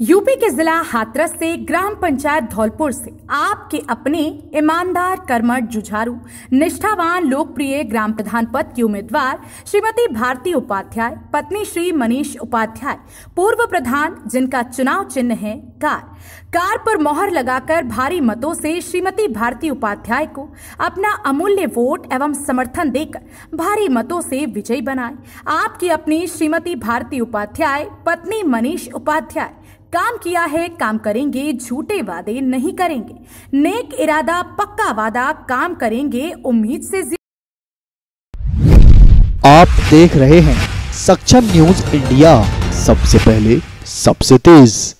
UP के जिला हाथरस से ग्राम पंचायत धौलपुर से आपके अपने ईमानदार कर्मठ जुझारू निष्ठावान लोकप्रिय ग्राम प्रधान पद की उम्मीदवार श्रीमती भारती उपाध्याय पत्नी श्री मनीष उपाध्याय पूर्व प्रधान जिनका चुनाव चिन्ह है कार कार पर मोहर लगाकर भारी मतों से श्रीमती भारती उपाध्याय को अपना अमूल्य वोट एवं समर्थन देकर भारी मतों से विजयी बनाए आपकी अपनी श्रीमती भारती उपाध्याय पत्नी मनीष उपाध्याय काम किया है काम करेंगे झूठे वादे नहीं करेंगे नेक इरादा पक्का वादा काम करेंगे उम्मीद से आप देख रहे हैं सक्षम न्यूज इंडिया सबसे पहले सबसे तेज